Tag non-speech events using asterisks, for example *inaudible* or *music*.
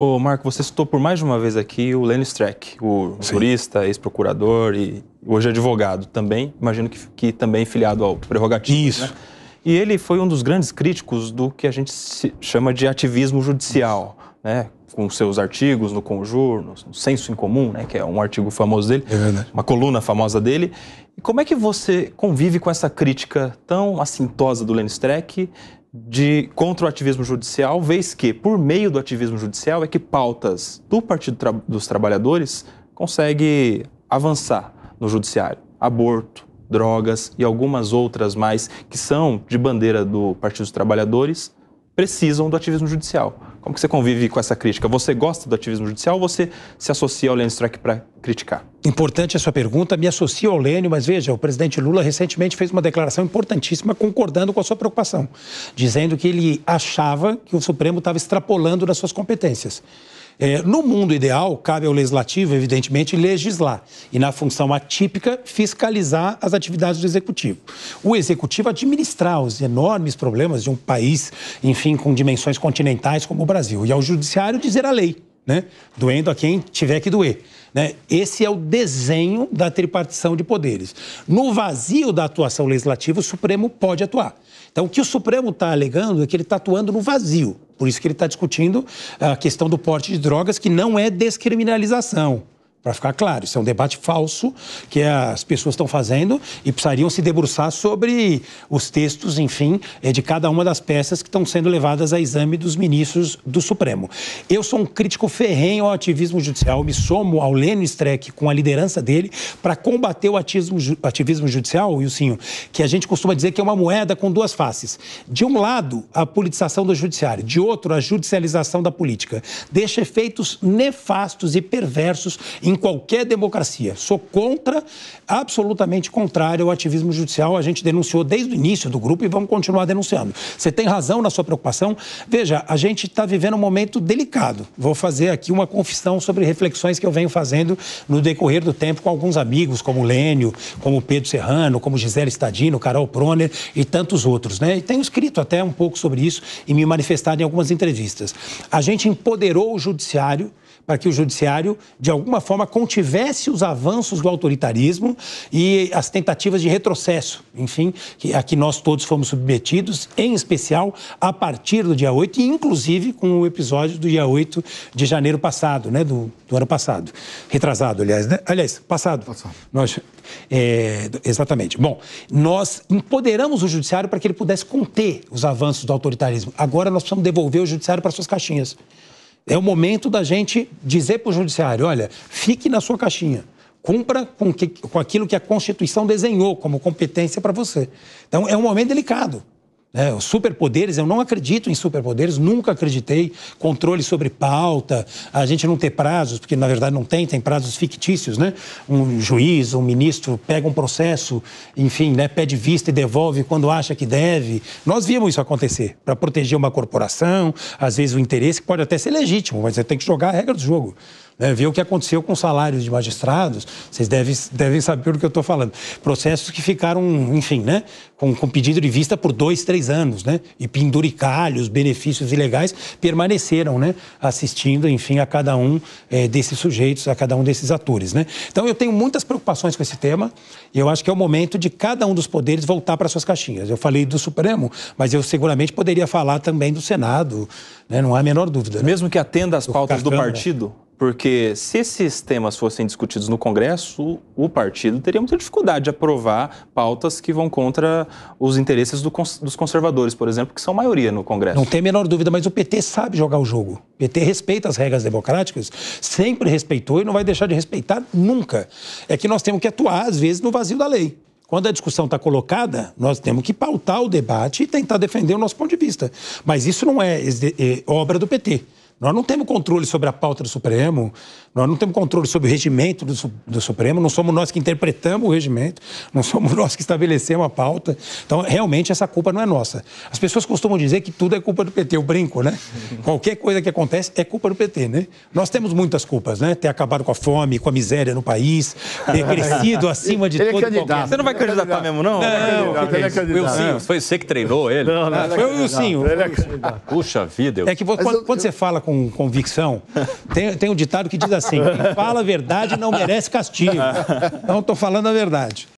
Ô, Marco, você citou por mais de uma vez aqui o Lenny Streck, o Sim. jurista, ex-procurador e hoje advogado também, imagino que, que também filiado ao Prerrogativo. Isso. Né? E ele foi um dos grandes críticos do que a gente chama de ativismo judicial, né? com seus artigos no Conjur, no Senso em Comum, né? que é um artigo famoso dele, é verdade. uma coluna famosa dele. E como é que você convive com essa crítica tão assintosa do Lenny Streck de contra o ativismo judicial, vez que, por meio do ativismo judicial, é que pautas do Partido Tra dos Trabalhadores consegue avançar no judiciário. Aborto, drogas e algumas outras mais que são de bandeira do Partido dos Trabalhadores precisam do ativismo judicial. Como que você convive com essa crítica? Você gosta do ativismo judicial ou você se associa ao Lênin Strike para criticar? Importante a sua pergunta, me associo ao Lênin, mas veja, o presidente Lula recentemente fez uma declaração importantíssima concordando com a sua preocupação, dizendo que ele achava que o Supremo estava extrapolando nas suas competências. É, no mundo ideal, cabe ao legislativo, evidentemente, legislar e, na função atípica, fiscalizar as atividades do executivo. O executivo administrar os enormes problemas de um país, enfim, com dimensões continentais como o Brasil, e ao judiciário dizer a lei, né? doendo a quem tiver que doer. Né? Esse é o desenho da tripartição de poderes. No vazio da atuação legislativa, o Supremo pode atuar. Então, o que o Supremo está alegando é que ele está atuando no vazio. Por isso que ele está discutindo a questão do porte de drogas, que não é descriminalização. Para ficar claro, isso é um debate falso que é, as pessoas estão fazendo e precisariam se debruçar sobre os textos, enfim, eh, de cada uma das peças que estão sendo levadas a exame dos ministros do Supremo. Eu sou um crítico ferrenho ao ativismo judicial, me somo ao Lênin Streck com a liderança dele para combater o ativismo, ativismo judicial, Wilson, que a gente costuma dizer que é uma moeda com duas faces. De um lado, a politização do judiciário, de outro, a judicialização da política. Deixa efeitos nefastos e perversos em qualquer democracia. Sou contra, absolutamente contrário ao ativismo judicial. A gente denunciou desde o início do grupo e vamos continuar denunciando. Você tem razão na sua preocupação. Veja, a gente está vivendo um momento delicado. Vou fazer aqui uma confissão sobre reflexões que eu venho fazendo no decorrer do tempo com alguns amigos, como Lênio, como Pedro Serrano, como Gisele Stadino, Carol Proner e tantos outros. Né? E tenho escrito até um pouco sobre isso e me manifestado em algumas entrevistas. A gente empoderou o judiciário para que o judiciário, de alguma forma, contivesse os avanços do autoritarismo e as tentativas de retrocesso, enfim, a que nós todos fomos submetidos, em especial a partir do dia 8, e inclusive com o episódio do dia 8 de janeiro passado, né, do, do ano passado. Retrasado, aliás, né? Aliás, passado. passado. Nós, é, exatamente. Bom, nós empoderamos o judiciário para que ele pudesse conter os avanços do autoritarismo. Agora nós precisamos devolver o judiciário para suas caixinhas. É o momento da gente dizer para o judiciário: olha, fique na sua caixinha. Cumpra com, que, com aquilo que a Constituição desenhou como competência para você. Então, é um momento delicado. É, os superpoderes, eu não acredito em superpoderes, nunca acreditei. Controle sobre pauta, a gente não ter prazos, porque na verdade não tem, tem prazos fictícios, né? Um juiz, um ministro pega um processo, enfim, né? pede vista e devolve quando acha que deve. Nós vimos isso acontecer para proteger uma corporação, às vezes o interesse, que pode até ser legítimo, mas você tem que jogar a regra do jogo. Né? Ver o que aconteceu com salários de magistrados, vocês devem, devem saber o que eu estou falando. Processos que ficaram, enfim, né? com, com pedido de vista por dois, três anos, né? E penduricalhos, benefícios ilegais permaneceram, né? Assistindo, enfim, a cada um é, desses sujeitos, a cada um desses atores, né? Então eu tenho muitas preocupações com esse tema e eu acho que é o momento de cada um dos poderes voltar para suas caixinhas. Eu falei do Supremo, mas eu seguramente poderia falar também do Senado, né? Não há a menor dúvida. Né? Mesmo que atenda às pautas do, do né. partido? Né? Porque se esses temas fossem discutidos no Congresso, o partido teria muita dificuldade de aprovar pautas que vão contra os interesses do dos conservadores, por exemplo, que são maioria no Congresso. Não tem a menor dúvida, mas o PT sabe jogar o jogo. O PT respeita as regras democráticas, sempre respeitou e não vai deixar de respeitar nunca. É que nós temos que atuar, às vezes, no vazio da lei. Quando a discussão está colocada, nós temos que pautar o debate e tentar defender o nosso ponto de vista. Mas isso não é, é obra do PT. Nós não temos controle sobre a pauta do Supremo, nós não temos controle sobre o regimento do, do, Supremo, não somos nós que interpretamos o regimento, não somos *laughs* nós que estabelecemos a pauta. Então, realmente, essa culpa não é nossa. As pessoas costumam dizer que tudo é culpa do PT, eu brinco, né? *laughs* Qualquer coisa que acontece é culpa do PT, né? Nós temos muitas culpas, né? Ter acabado com a fome, com a miséria no país, ter *laughs* crescido acima de ele é tudo. É qualquer... Você não vai é candidatar mesmo, não? É não, não ele é Foi você que treinou ele? Não, não, não, foi o Ilcinho. Puxa vida. Eu... É que quando, quando você fala com com convicção. Tem, tem um ditado que diz assim: quem fala a verdade não merece castigo. *laughs* Então, estou falando a verdade.